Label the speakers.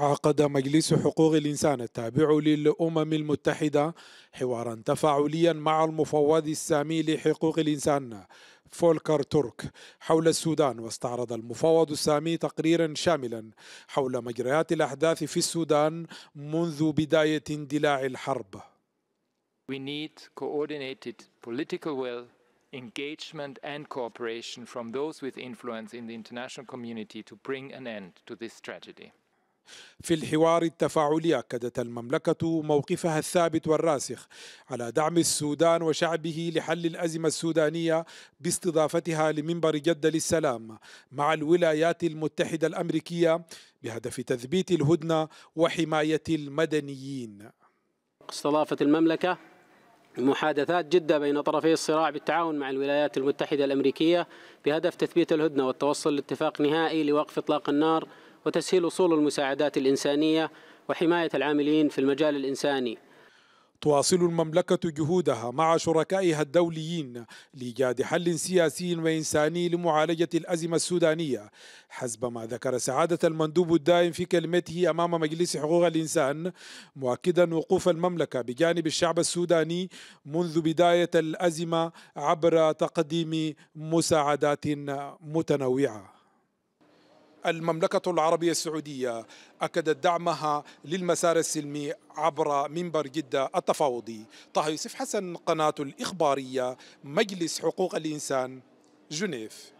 Speaker 1: عقد مجلس حقوق الإنسان التابع للأمم المتحدة حوارا تفاعليا مع المفوض السامي لحقوق الإنسان فولكر تورك حول السودان واستعرض المفوض السامي تقريرا شاملا حول مجريات الأحداث في السودان منذ بداية اندلاع الحرب
Speaker 2: We need coordinated political will engagement and cooperation from those with influence in the international community to bring an end to this tragedy.
Speaker 1: في الحوار التفاعلي أكدت المملكة موقفها الثابت والراسخ على دعم السودان وشعبه لحل الأزمة السودانية باستضافتها لمنبر جدة للسلام مع الولايات المتحدة الأمريكية بهدف تثبيت الهدنة
Speaker 3: وحماية المدنيين استضافت المملكة محادثات جدة بين طرفي الصراع بالتعاون مع الولايات المتحدة الأمريكية بهدف تثبيت الهدنة والتوصل لاتفاق نهائي لوقف إطلاق النار وتسهيل وصول المساعدات الإنسانية وحماية العاملين في المجال الإنساني
Speaker 1: تواصل المملكة جهودها مع شركائها الدوليين لإيجاد حل سياسي وإنساني لمعالجة الأزمة السودانية حسب ما ذكر سعادة المندوب الدائم في كلمته أمام مجلس حقوق الإنسان مؤكدا وقوف المملكة بجانب الشعب السوداني منذ بداية الأزمة عبر تقديم مساعدات متنوعة المملكة العربية السعودية أكدت دعمها للمسار السلمي عبر منبر جدة التفاوضي طه يوسف حسن قناة الإخبارية مجلس حقوق الإنسان جنيف